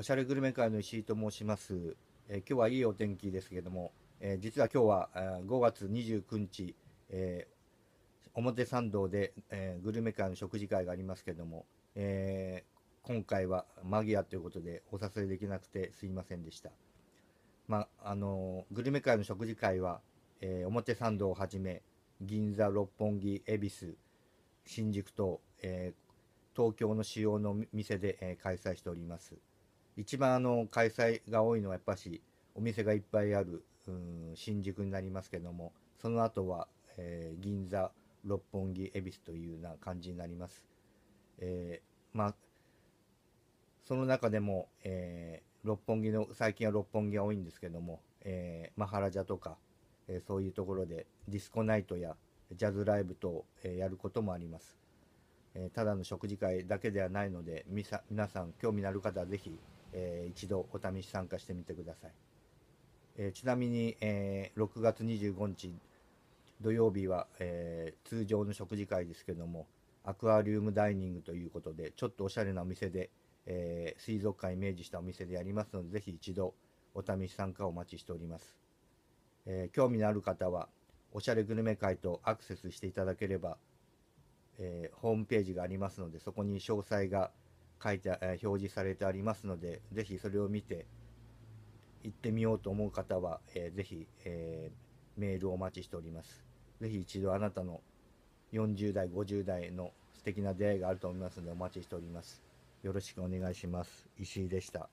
おしゃれグルメ会の石井と申します。えー、今日はいいお天気ですけども、えー、実は今日は5月29日、えー、表参道で、えグルメ会の食事会がありますけども、え今回はマギアということでお誘いできなくてすいませんでした。まあ、あのグルメ会の食事会は、え表参道をはじめ、銀座、六本木、恵比寿、新宿と、え東京の主要の店で、え開催しております。一番あの開催が多いのはやっぱしお店がいっぱいあるうん新宿になりますけどもその後は、えー、銀座六本木恵比寿というような感じになります。えー、まあその中でも、えー、六本木の最近は六本木が多いんですけども、えー、マハラジャとか、えー、そういうところでディスコナイトやジャズライブと、えやることもあります。えー、ただの食事会だけではないので、みさ皆さん、興味のある方はぜひ、えー、一度お試し参加してみてください。えー、ちなみに、えー、6月25日土曜日は、えー、通常の食事会ですけども、アクアリウムダイニングということで、ちょっとおしゃれなお店で、えー、水族館イメージしたお店でやりますので、ぜひ一度お試し参加をお待ちしております。えー、興味のある方は、おしゃれグルメ会とアクセスしていただければ、えー、ホームページがありますので、そこに詳細が書いて、えー、表示されてありますので、ぜひそれを見て、行ってみようと思う方は、えー、ぜひ、えー、メールをお待ちしております。ぜひ一度あなたの40代、50代の素敵な出会いがあると思いますので、お待ちしております。よろしくお願いします。石井でした。